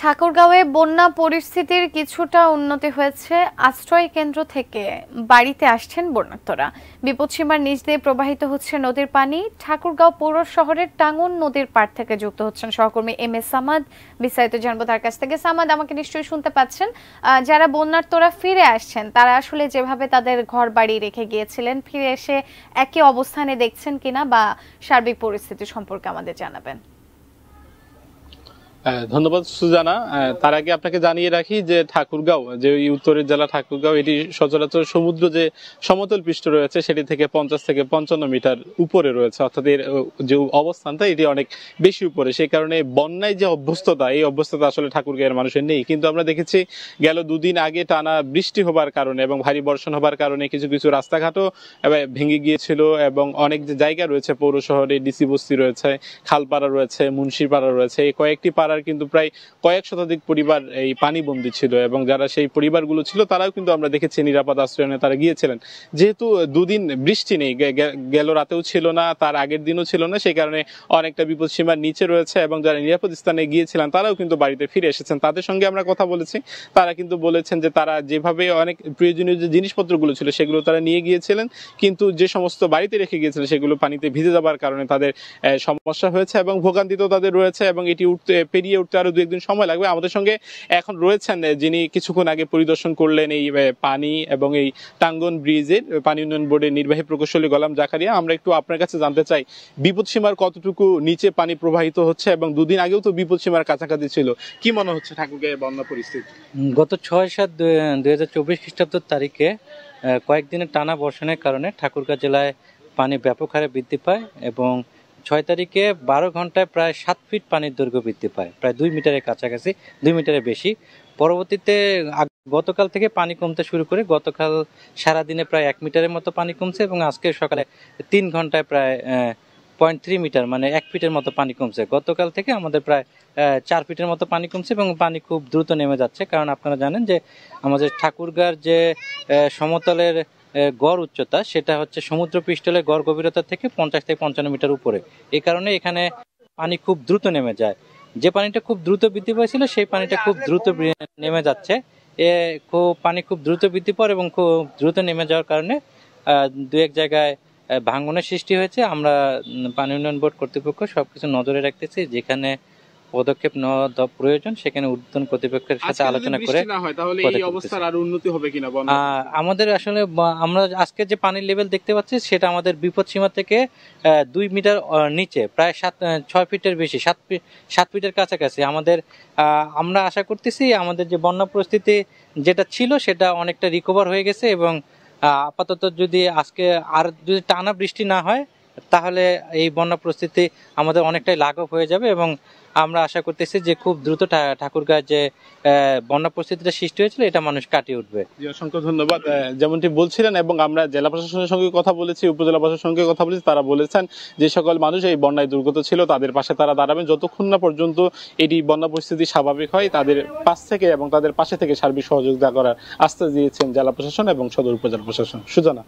ঠাকুরগাঁওয়ে বন্যা পরিস্থিতির কিছুটা উন্নতি হয়েছে আশ্রয় কেন্দ্র থেকে বাড়িতে আসছেন বন্যার্থরা বিপদসীমার নিচ দিয়ে প্রবাহিত হচ্ছে নদীর পানি ঠাকুরগাঁও পৌর শহরের টাঙ্গন নদীর পার থেকে যুক্ত হচ্ছেন সহকর্মী এম এস সামাদ বিস্তারিত জানবো তার কাছ থেকে সামাদ আমাকে নিশ্চয়ই শুনতে পাচ্ছেন যারা বন্যার্থরা ফিরে আসছেন তারা আসলে যেভাবে তাদের ঘর বাড়ি রেখে গিয়েছিলেন ফিরে এসে একই অবস্থানে দেখছেন কিনা বা সার্বিক পরিস্থিতি সম্পর্কে আমাদের জানাবেন ধন্যবাদ সুজানা তার আগে আপনাকে জানিয়ে রাখি যে ঠাকুরগাঁও যে উত্তরের জেলা ঠাকুরগাঁও এটি সচরাচর সমুদ্র যে সমতল পৃষ্ঠ রয়েছে সেটি থেকে পঞ্চাশ থেকে পঞ্চান্ন মিটার উপরে রয়েছে অর্থাৎ এর যে অবস্থানটা এটি অনেক বেশি উপরে সেই কারণে বন্যায় যে অভ্যস্ততা এই অভ্যস্ততা আসলে ঠাকুরগাঁয়ের মানুষের নেই কিন্তু আমরা দেখেছি গেল দুদিন আগে টানা বৃষ্টি হবার কারণে এবং ভারী বর্ষণ হবার কারণে কিছু কিছু রাস্তাঘাটও ভেঙে গিয়েছিল এবং অনেক যে জায়গা রয়েছে পৌর শহরে ডিসি বস্তি রয়েছে খালপাড়া রয়েছে মুন্সিপাড়া রয়েছে এই কয়েকটি পাড়া পাড়ার কিন্তু প্রায় কয়েক শতাধিক পরিবার এই পানি পানিবন্দী ছিল এবং যারা সেই পরিবারগুলো ছিল তারাও কিন্তু আমরা দেখেছি নিরাপদ আশ্রয় নিয়ে তারা গিয়েছিলেন যেহেতু দুদিন বৃষ্টি নেই গেল রাতেও ছিল না তার আগের দিনও ছিল না সেই কারণে অনেকটা বিপদ সীমার নিচে রয়েছে এবং যারা নিরাপদ স্থানে গিয়েছিলেন তারাও কিন্তু বাড়িতে ফিরে এসেছেন তাদের সঙ্গে আমরা কথা বলেছি তারা কিন্তু বলেছেন যে তারা যেভাবে অনেক প্রয়োজনীয় যে জিনিসপত্রগুলো ছিল সেগুলো তারা নিয়ে গিয়েছিলেন কিন্তু যে সমস্ত বাড়িতে রেখে গিয়েছিলেন সেগুলো পানিতে ভিজে যাবার কারণে তাদের সমস্যা হয়েছে এবং ভোগান্তিতেও তাদের রয়েছে এবং এটি উঠতে পেরিয়ে উঠতে আরো দু একদিন সময় লাগবে আমাদের সঙ্গে এখন রয়েছেন যিনি কিছুক্ষণ আগে পরিদর্শন করলেন এই পানি এবং এই টাঙ্গন ব্রিজের পানি উন্নয়ন বোর্ডের নির্বাহী প্রকৌশলী গোলাম জাকারিয়া আমরা একটু আপনার কাছে জানতে চাই বিপদ সীমার কতটুকু নিচে পানি প্রবাহিত হচ্ছে এবং দুদিন আগেও তো বিপদ সীমার কাছাকাছি ছিল কি মনে হচ্ছে ঠাকুরকে বন্যা পরিস্থিতি গত ছয় সাত দুই হাজার চব্বিশ খ্রিস্টাব্দের তারিখে কয়েকদিনের টানা বর্ষণের কারণে ঠাকুরগাঁ জেলায় পানি ব্যাপক হারে বৃদ্ধি পায় এবং ছয় তারিখে বারো ঘন্টায় প্রায় সাত ফিট পানির দৈর্ঘ্য বৃদ্ধি পায় প্রায় দুই মিটারের কাছাকাছি দুই মিটারের বেশি পরবর্তীতে গতকাল থেকে পানি কমতে শুরু করে গতকাল সারাদিনে প্রায় এক মিটারের মতো পানি কমছে এবং আজকে সকালে তিন ঘন্টায় প্রায় পয়েন্ট থ্রি মিটার মানে এক ফিটের মতো পানি কমছে গতকাল থেকে আমাদের প্রায় চার ফিটের মতো পানি কমছে এবং পানি খুব দ্রুত নেমে যাচ্ছে কারণ আপনারা জানেন যে আমাদের ঠাকুরগার যে সমতলের গড় উচ্চতা সেটা হচ্ছে সমুদ্র পৃষ্ঠলে গড় গভীরতা থেকে পঞ্চাশ থেকে পঞ্চান্ন মিটার উপরে এই কারণে এখানে পানি খুব দ্রুত নেমে যায় যে পানিটা খুব দ্রুত বৃদ্ধি পাইছিল সেই পানিটা খুব দ্রুত নেমে যাচ্ছে এ খুব পানি খুব দ্রুত বৃদ্ধি পায় এবং খুব দ্রুত নেমে যাওয়ার কারণে দু এক জায়গায় ভাঙনের সৃষ্টি হয়েছে আমরা পানি উন্নয়ন বোর্ড কর্তৃপক্ষ সবকিছু নজরে রাখতেছি যেখানে পদক্ষেপ নেওয়া প্রয়োজন সেখানে উদ্যান কর্তৃপক্ষের সাথে আলোচনা করে আমাদের আসলে আমরা আজকে যে পানির লেভেল দেখতে পাচ্ছি সেটা আমাদের বিপদ সীমা থেকে দুই মিটার নিচে প্রায় সাত ছয় ফিটের বেশি সাত সাত ফিটের কাছাকাছি আমাদের আমরা আশা করতেছি আমাদের যে বন্যা পরিস্থিতি যেটা ছিল সেটা অনেকটা রিকভার হয়ে গেছে এবং আপাতত যদি আজকে আর যদি টানা বৃষ্টি না হয় তাহলে এই বন্যা পরিস্থিতি আমাদের অনেকটাই লাঘব হয়ে যাবে এবং আমরা আশা করতেছি যে খুব দ্রুত ঠাকুরগাঁ যে বন্যা পরিস্থিতিটা সৃষ্টি হয়েছিল এটা মানুষ কাটিয়ে উঠবে অসংখ্য ধন্যবাদ যেমনটি বলছিলেন এবং আমরা জেলা প্রশাসনের সঙ্গে কথা বলেছি উপজেলা প্রশাসনের সঙ্গে কথা বলেছি তারা বলেছেন যে সকল মানুষ এই বন্যায় দুর্গত ছিল তাদের পাশে তারা দাঁড়াবেন যতক্ষণ না পর্যন্ত এটি বন্যা পরিস্থিতি স্বাভাবিক হয় তাদের পাশ থেকে এবং তাদের পাশে থেকে সার্বিক সহযোগিতা করার আস্থা দিয়েছেন জেলা প্রশাসন এবং সদর উপজেলা প্রশাসন সুজনা